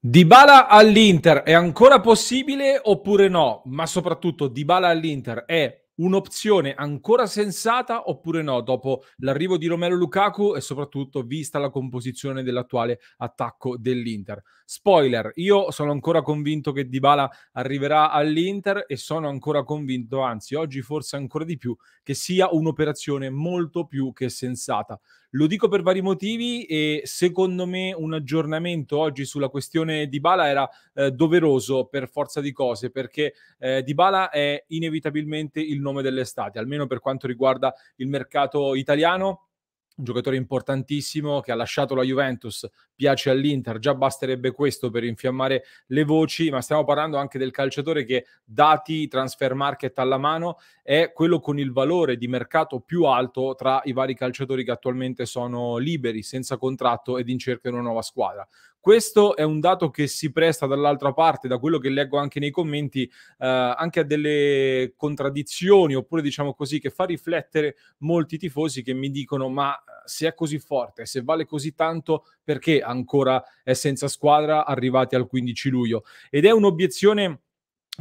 Dybala all'Inter è ancora possibile oppure no? Ma soprattutto Dybala all'Inter è un'opzione ancora sensata oppure no dopo l'arrivo di Romero Lukaku e soprattutto vista la composizione dell'attuale attacco dell'Inter. Spoiler, io sono ancora convinto che Dybala arriverà all'Inter e sono ancora convinto, anzi oggi forse ancora di più, che sia un'operazione molto più che sensata. Lo dico per vari motivi e secondo me un aggiornamento oggi sulla questione di Bala era eh, doveroso per forza di cose perché eh, Di Bala è inevitabilmente il nome dell'estate, almeno per quanto riguarda il mercato italiano un giocatore importantissimo che ha lasciato la Juventus piace all'Inter, già basterebbe questo per infiammare le voci, ma stiamo parlando anche del calciatore che dati transfer market alla mano è quello con il valore di mercato più alto tra i vari calciatori che attualmente sono liberi, senza contratto ed in cerca di una nuova squadra. Questo è un dato che si presta dall'altra parte, da quello che leggo anche nei commenti, eh, anche a delle contraddizioni, oppure diciamo così, che fa riflettere molti tifosi che mi dicono ma se è così forte, se vale così tanto, perché ancora è senza squadra arrivati al 15 luglio? Ed è un'obiezione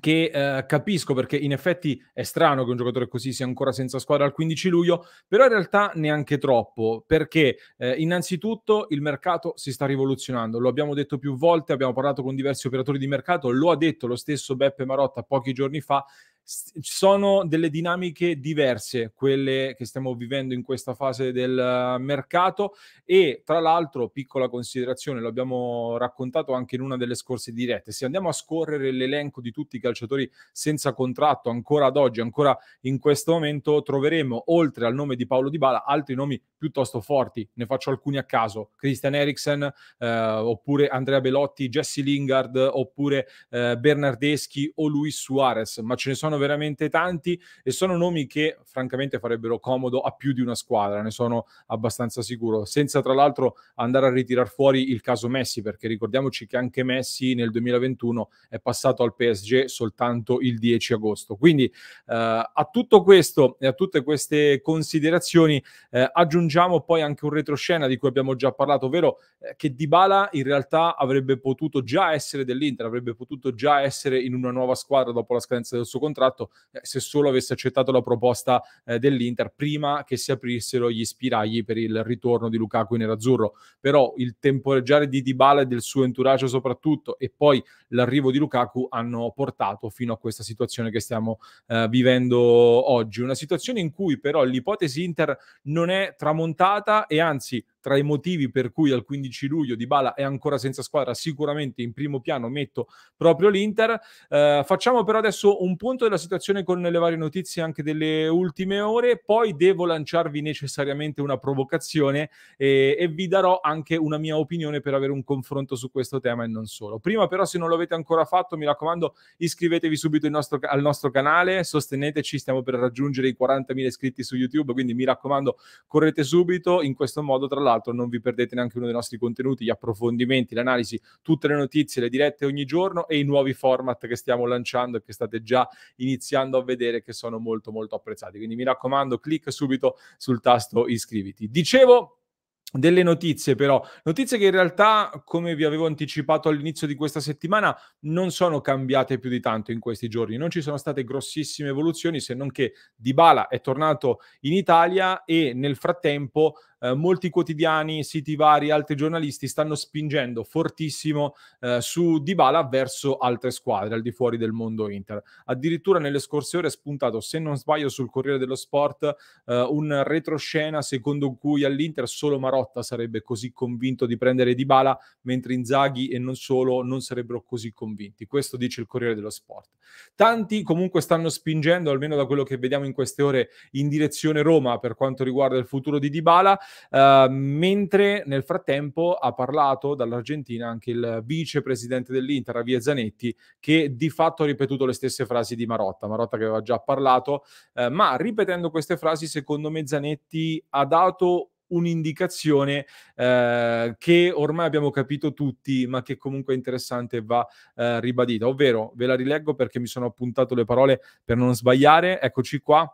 che eh, capisco perché in effetti è strano che un giocatore così sia ancora senza squadra al 15 luglio, però in realtà neanche troppo, perché eh, innanzitutto il mercato si sta rivoluzionando, lo abbiamo detto più volte, abbiamo parlato con diversi operatori di mercato, lo ha detto lo stesso Beppe Marotta pochi giorni fa, sono delle dinamiche diverse quelle che stiamo vivendo in questa fase del eh, mercato e tra l'altro piccola considerazione lo abbiamo raccontato anche in una delle scorse dirette se andiamo a scorrere l'elenco di tutti i calciatori senza contratto ancora ad oggi ancora in questo momento troveremo oltre al nome di Paolo Di Bala altri nomi piuttosto forti ne faccio alcuni a caso Christian Eriksen eh, oppure Andrea Belotti Jesse Lingard oppure eh, Bernardeschi o Luis Suarez ma ce ne sono sono veramente tanti e sono nomi che francamente farebbero comodo a più di una squadra, ne sono abbastanza sicuro, senza tra l'altro andare a ritirare fuori il caso Messi, perché ricordiamoci che anche Messi nel 2021 è passato al PSG soltanto il 10 agosto. Quindi eh, a tutto questo e a tutte queste considerazioni eh, aggiungiamo poi anche un retroscena di cui abbiamo già parlato, ovvero eh, che Dybala in realtà avrebbe potuto già essere dell'Inter, avrebbe potuto già essere in una nuova squadra dopo la scadenza del suo contratto contratto eh, se solo avesse accettato la proposta eh, dell'Inter prima che si aprissero gli spiragli per il ritorno di Lukaku in nerazzurro. Però il temporeggiare di Dybala e del suo entourage soprattutto e poi l'arrivo di Lukaku hanno portato fino a questa situazione che stiamo eh, vivendo oggi. Una situazione in cui però l'ipotesi Inter non è tramontata e anzi tra i motivi per cui al 15 luglio Dybala è ancora senza squadra, sicuramente in primo piano metto proprio l'Inter. Eh, facciamo però adesso un punto della situazione con le varie notizie anche delle ultime ore, poi devo lanciarvi necessariamente una provocazione e, e vi darò anche una mia opinione per avere un confronto su questo tema e non solo. Prima però se non l'avete ancora fatto, mi raccomando, iscrivetevi subito nostro, al nostro canale, sosteneteci, stiamo per raggiungere i 40.000 iscritti su YouTube, quindi mi raccomando, correte subito, in questo modo tra l'altro l'altro non vi perdete neanche uno dei nostri contenuti, gli approfondimenti, l'analisi, tutte le notizie, le dirette ogni giorno e i nuovi format che stiamo lanciando e che state già iniziando a vedere che sono molto molto apprezzati. Quindi mi raccomando, clic subito sul tasto iscriviti. Dicevo delle notizie però, notizie che in realtà, come vi avevo anticipato all'inizio di questa settimana, non sono cambiate più di tanto in questi giorni, non ci sono state grossissime evoluzioni se non che Dybala è tornato in Italia e nel frattempo eh, molti quotidiani, siti vari, altri giornalisti stanno spingendo fortissimo eh, su Dybala verso altre squadre al di fuori del mondo Inter. Addirittura nelle scorse ore è spuntato, se non sbaglio, sul Corriere dello Sport eh, un retroscena secondo cui all'Inter solo Marocco Marotta sarebbe così convinto di prendere Dybala, mentre Inzaghi e non solo non sarebbero così convinti. Questo dice il Corriere dello Sport. Tanti comunque stanno spingendo, almeno da quello che vediamo in queste ore, in direzione Roma per quanto riguarda il futuro di Dybala, eh, mentre nel frattempo ha parlato dall'Argentina anche il vicepresidente dell'Inter, Avia Zanetti, che di fatto ha ripetuto le stesse frasi di Marotta, Marotta che aveva già parlato, eh, ma ripetendo queste frasi secondo me Zanetti ha dato un'indicazione eh, che ormai abbiamo capito tutti, ma che comunque è interessante e va eh, ribadita. Ovvero, ve la rileggo perché mi sono appuntato le parole per non sbagliare. Eccoci qua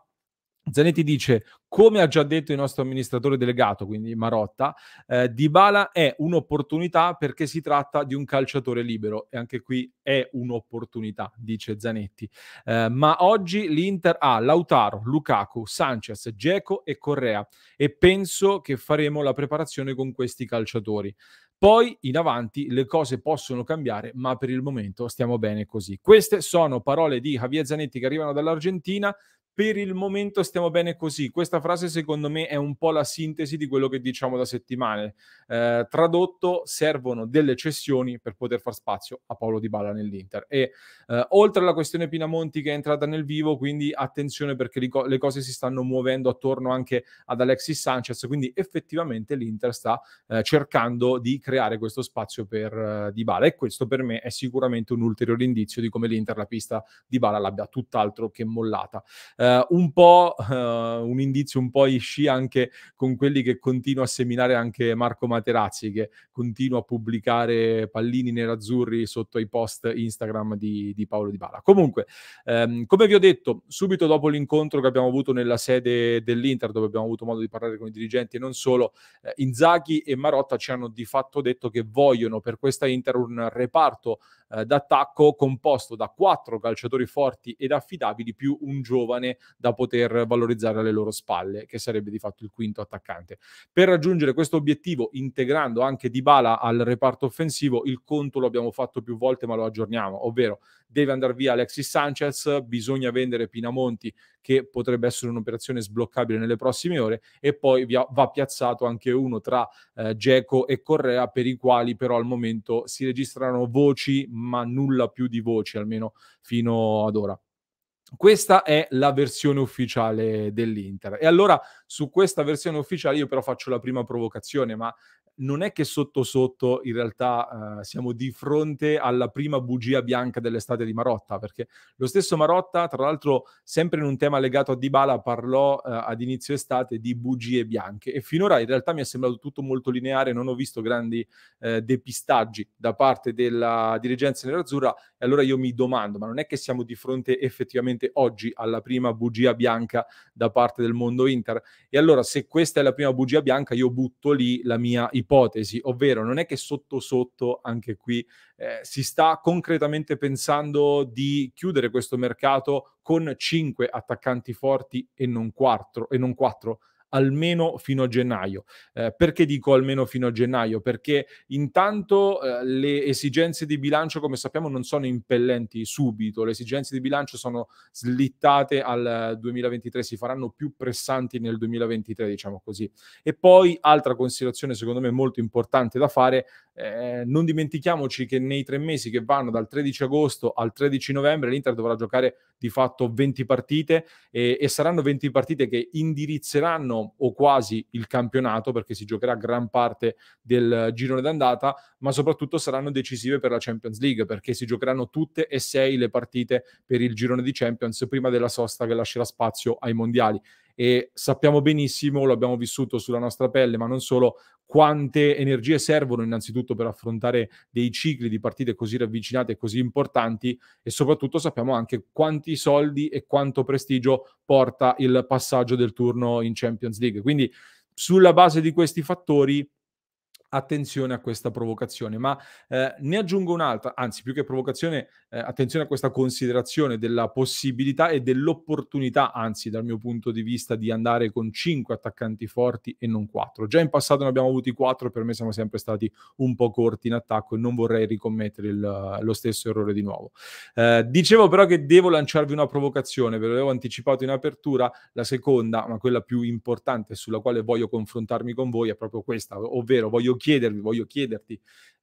Zanetti dice, come ha già detto il nostro amministratore delegato, quindi Marotta, eh, Dybala è un'opportunità perché si tratta di un calciatore libero e anche qui è un'opportunità, dice Zanetti. Eh, ma oggi l'Inter ha Lautaro, Lukaku, Sanchez, Geco e Correa e penso che faremo la preparazione con questi calciatori. Poi in avanti le cose possono cambiare, ma per il momento stiamo bene così. Queste sono parole di Javier Zanetti che arrivano dall'Argentina per il momento stiamo bene così. Questa frase secondo me è un po' la sintesi di quello che diciamo da settimane. Eh, tradotto, servono delle cessioni per poter far spazio a Paolo Di Bala nell'Inter. E eh, oltre alla questione Pinamonti che è entrata nel vivo, quindi attenzione perché le cose si stanno muovendo attorno anche ad Alexis Sanchez, quindi effettivamente l'Inter sta eh, cercando di creare questo spazio per eh, Di Bala e questo per me è sicuramente un ulteriore indizio di come l'Inter la pista Di Bala l'abbia tutt'altro che mollata. Eh, eh, un po' eh, un indizio un po' isci anche con quelli che continua a seminare anche Marco Materazzi che continua a pubblicare pallini nerazzurri sotto i post Instagram di, di Paolo Di Bala. Comunque, ehm, come vi ho detto, subito dopo l'incontro che abbiamo avuto nella sede dell'Inter dove abbiamo avuto modo di parlare con i dirigenti e non solo, eh, Inzaghi e Marotta ci hanno di fatto detto che vogliono per questa Inter un reparto eh, d'attacco composto da quattro calciatori forti ed affidabili più un giovane da poter valorizzare alle loro spalle, che sarebbe di fatto il quinto attaccante. Per raggiungere questo obiettivo, integrando anche Dybala al reparto offensivo, il conto lo abbiamo fatto più volte ma lo aggiorniamo, ovvero deve andare via Alexis Sanchez, bisogna vendere Pinamonti che potrebbe essere un'operazione sbloccabile nelle prossime ore e poi va piazzato anche uno tra eh, Geco e Correa per i quali però al momento si registrano voci ma nulla più di voci almeno fino ad ora. Questa è la versione ufficiale dell'Inter. E allora su questa versione ufficiale io però faccio la prima provocazione, ma non è che sotto sotto in realtà eh, siamo di fronte alla prima bugia bianca dell'estate di Marotta, perché lo stesso Marotta, tra l'altro sempre in un tema legato a Dybala, parlò eh, ad inizio estate di bugie bianche e finora in realtà mi è sembrato tutto molto lineare, non ho visto grandi eh, depistaggi da parte della dirigenza nerazzurra e allora io mi domando, ma non è che siamo di fronte effettivamente probabilmente oggi alla prima bugia bianca da parte del mondo Inter. E allora se questa è la prima bugia bianca io butto lì la mia ipotesi, ovvero non è che sotto sotto anche qui eh, si sta concretamente pensando di chiudere questo mercato con cinque attaccanti forti e non quattro. e non quattro almeno fino a gennaio. Eh, perché dico almeno fino a gennaio? Perché intanto eh, le esigenze di bilancio, come sappiamo, non sono impellenti subito, le esigenze di bilancio sono slittate al 2023, si faranno più pressanti nel 2023, diciamo così. E poi, altra considerazione secondo me molto importante da fare, eh, non dimentichiamoci che nei tre mesi che vanno dal 13 agosto al 13 novembre l'Inter dovrà giocare di fatto 20 partite e, e saranno 20 partite che indirizzeranno o quasi il campionato perché si giocherà gran parte del girone d'andata, ma soprattutto saranno decisive per la Champions League perché si giocheranno tutte e sei le partite per il girone di Champions prima della sosta che lascerà spazio ai mondiali e sappiamo benissimo, lo abbiamo vissuto sulla nostra pelle, ma non solo, quante energie servono innanzitutto per affrontare dei cicli di partite così ravvicinate e così importanti e soprattutto sappiamo anche quanti soldi e quanto prestigio porta il passaggio del turno in Champions League. Quindi sulla base di questi fattori attenzione a questa provocazione, ma eh, ne aggiungo un'altra, anzi più che provocazione, eh, attenzione a questa considerazione della possibilità e dell'opportunità, anzi dal mio punto di vista, di andare con cinque attaccanti forti e non quattro. Già in passato ne abbiamo avuti 4, per me siamo sempre stati un po' corti in attacco e non vorrei ricommettere il, lo stesso errore di nuovo. Eh, dicevo però che devo lanciarvi una provocazione, ve l'avevo anticipato in apertura, la seconda, ma quella più importante sulla quale voglio confrontarmi con voi è proprio questa, ovvero voglio chiedervi, voglio chiederti,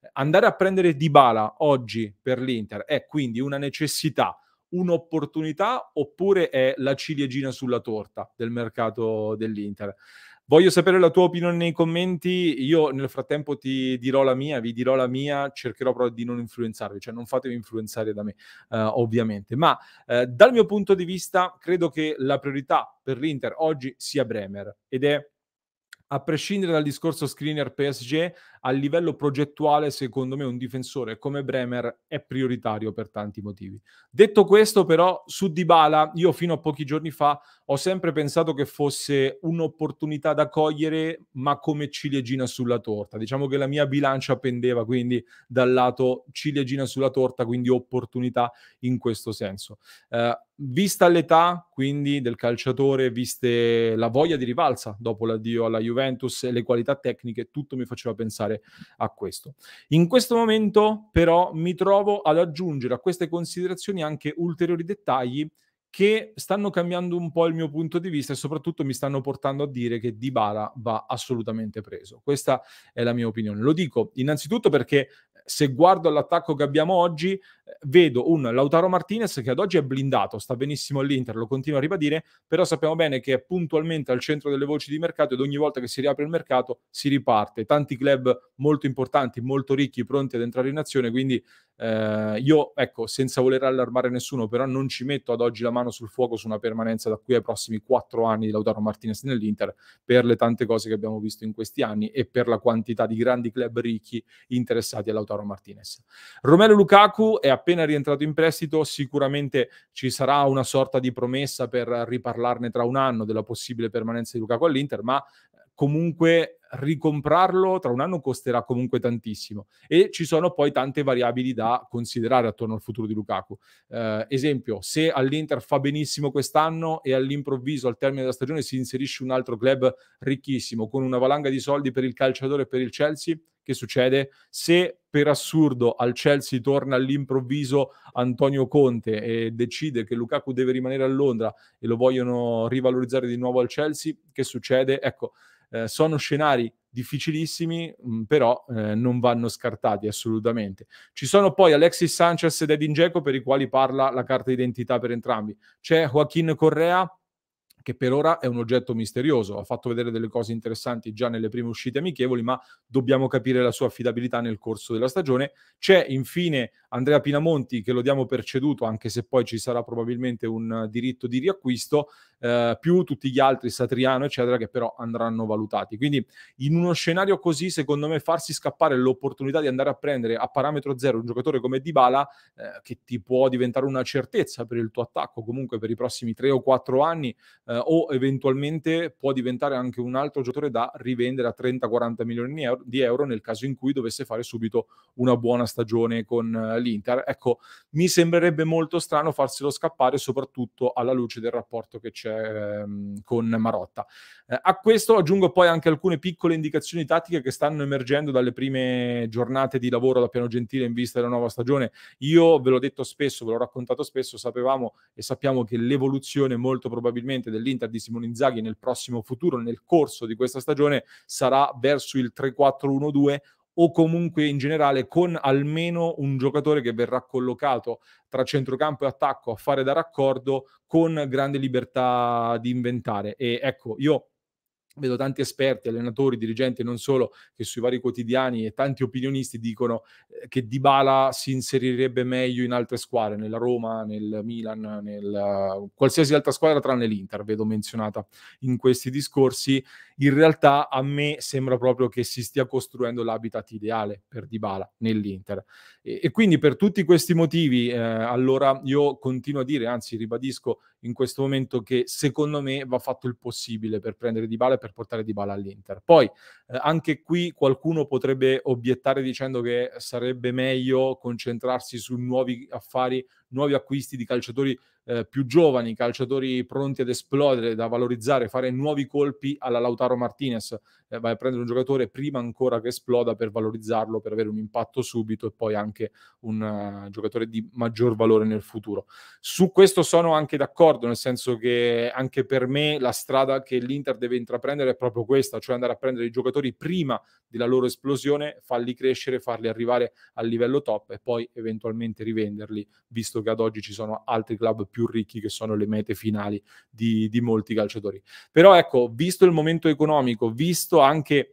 eh, andare a prendere Dybala oggi per l'Inter è quindi una necessità, un'opportunità oppure è la ciliegina sulla torta del mercato dell'Inter? Voglio sapere la tua opinione nei commenti. Io nel frattempo ti dirò la mia, vi dirò la mia, cercherò però di non influenzarvi, cioè non fatevi influenzare da me, eh, ovviamente. Ma eh, dal mio punto di vista, credo che la priorità per l'Inter oggi sia Bremer ed è a prescindere dal discorso screener PSG, a livello progettuale, secondo me, un difensore come Bremer è prioritario per tanti motivi. Detto questo, però, su Dybala, io fino a pochi giorni fa ho sempre pensato che fosse un'opportunità da cogliere, ma come ciliegina sulla torta. Diciamo che la mia bilancia pendeva quindi dal lato ciliegina sulla torta, quindi opportunità in questo senso. Eh, vista l'età quindi del calciatore, viste la voglia di rivalsa dopo l'addio alla Juventus e le qualità tecniche, tutto mi faceva pensare a questo. In questo momento però mi trovo ad aggiungere a queste considerazioni anche ulteriori dettagli che stanno cambiando un po' il mio punto di vista e soprattutto mi stanno portando a dire che Dybala va assolutamente preso. Questa è la mia opinione. Lo dico innanzitutto perché se guardo all'attacco che abbiamo oggi, vedo un Lautaro Martinez che ad oggi è blindato, sta benissimo all'Inter, lo continuo a ribadire, però sappiamo bene che è puntualmente al centro delle voci di mercato ed ogni volta che si riapre il mercato si riparte. Tanti club molto importanti, molto ricchi, pronti ad entrare in azione, quindi eh, io, ecco, senza voler allarmare nessuno, però non ci metto ad oggi la mano sul fuoco su una permanenza da qui ai prossimi quattro anni di Lautaro Martinez nell'Inter, per le tante cose che abbiamo visto in questi anni e per la quantità di grandi club ricchi interessati a Lautaro Martinez. Romero Lukaku è a appena rientrato in prestito sicuramente ci sarà una sorta di promessa per riparlarne tra un anno della possibile permanenza di Lukaku all'Inter, ma eh, comunque ricomprarlo tra un anno costerà comunque tantissimo e ci sono poi tante variabili da considerare attorno al futuro di Lukaku. Eh, esempio, se all'Inter fa benissimo quest'anno e all'improvviso al termine della stagione si inserisce un altro club ricchissimo con una valanga di soldi per il calciatore e per il Chelsea, che succede? Se per assurdo al Chelsea torna all'improvviso Antonio Conte e decide che Lukaku deve rimanere a Londra e lo vogliono rivalorizzare di nuovo al Chelsea, che succede? Ecco, eh, sono scenari difficilissimi, mm, però eh, non vanno scartati assolutamente. Ci sono poi Alexis Sanchez ed Edin Dzeko per i quali parla la carta d'identità per entrambi. C'è Joaquin Correa che per ora è un oggetto misterioso. Ha fatto vedere delle cose interessanti già nelle prime uscite amichevoli, ma dobbiamo capire la sua affidabilità nel corso della stagione. C'è infine Andrea Pinamonti, che lo diamo per ceduto, anche se poi ci sarà probabilmente un eh, diritto di riacquisto, eh, più tutti gli altri, Satriano, eccetera, che però andranno valutati. Quindi in uno scenario così, secondo me, farsi scappare l'opportunità di andare a prendere a parametro zero un giocatore come Dybala, eh, che ti può diventare una certezza per il tuo attacco, comunque per i prossimi tre o quattro anni, eh, eh, o eventualmente può diventare anche un altro giocatore da rivendere a 30-40 milioni euro, di euro, nel caso in cui dovesse fare subito una buona stagione con eh, l'Inter. Ecco, mi sembrerebbe molto strano farselo scappare soprattutto alla luce del rapporto che c'è ehm, con Marotta. Eh, a questo aggiungo poi anche alcune piccole indicazioni tattiche che stanno emergendo dalle prime giornate di lavoro da Piano Gentile in vista della nuova stagione. Io ve l'ho detto spesso, ve l'ho raccontato spesso, sapevamo e sappiamo che l'evoluzione molto probabilmente dell'Inter di Simone Inzaghi nel prossimo futuro, nel corso di questa stagione, sarà verso il 3-4-1-2 o comunque in generale con almeno un giocatore che verrà collocato tra centrocampo e attacco a fare da raccordo con grande libertà di inventare. E ecco, io vedo tanti esperti, allenatori, dirigenti, non solo, che sui vari quotidiani e tanti opinionisti dicono eh, che Dybala si inserirebbe meglio in altre squadre, nella Roma, nel Milan, nel qualsiasi altra squadra tranne l'Inter, vedo menzionata in questi discorsi in realtà a me sembra proprio che si stia costruendo l'habitat ideale per Dybala nell'Inter. E, e quindi per tutti questi motivi, eh, allora io continuo a dire, anzi ribadisco in questo momento che secondo me va fatto il possibile per prendere Dybala e per portare Dybala all'Inter. Poi eh, anche qui qualcuno potrebbe obiettare dicendo che sarebbe meglio concentrarsi su nuovi affari, nuovi acquisti di calciatori eh, più giovani, calciatori pronti ad esplodere, da valorizzare, fare nuovi colpi alla Lautaro Martinez. Eh, vai a prendere un giocatore prima ancora che esploda per valorizzarlo, per avere un impatto subito e poi anche un uh, giocatore di maggior valore nel futuro. Su questo sono anche d'accordo, nel senso che anche per me la strada che l'Inter deve intraprendere è proprio questa, cioè andare a prendere i giocatori prima della loro esplosione, farli crescere, farli arrivare al livello top e poi eventualmente rivenderli, visto che che ad oggi ci sono altri club più ricchi che sono le mete finali di, di molti calciatori. Però ecco, visto il momento economico, visto anche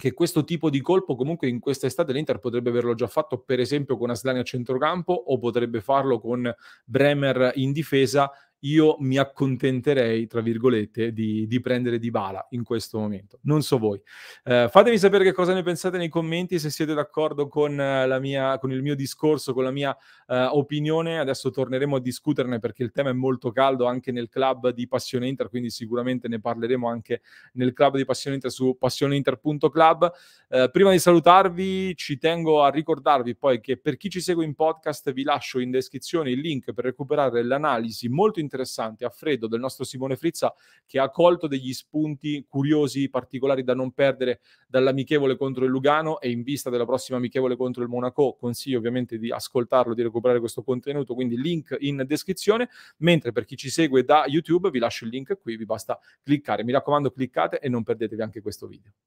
che questo tipo di colpo comunque in questa estate l'Inter potrebbe averlo già fatto per esempio con Aslani a centrocampo o potrebbe farlo con Bremer in difesa io mi accontenterei, tra virgolette, di, di prendere di bala in questo momento. Non so voi. Eh, fatemi sapere che cosa ne pensate nei commenti, se siete d'accordo con, eh, mia, con il mio discorso, con la mia eh, opinione. Adesso torneremo a discuterne perché il tema è molto caldo anche nel club di Passione Inter, quindi sicuramente ne parleremo anche nel club di Passione Inter su passioneinter.club. Eh, prima di salutarvi, ci tengo a ricordarvi poi che per chi ci segue in podcast vi lascio in descrizione il link per recuperare l'analisi molto interessante interessante a freddo del nostro Simone Frizza che ha colto degli spunti curiosi, particolari da non perdere dall'amichevole contro il Lugano e in vista della prossima amichevole contro il Monaco. Consiglio ovviamente di ascoltarlo, di recuperare questo contenuto, quindi link in descrizione, mentre per chi ci segue da YouTube vi lascio il link qui, vi basta cliccare. Mi raccomando, cliccate e non perdetevi anche questo video.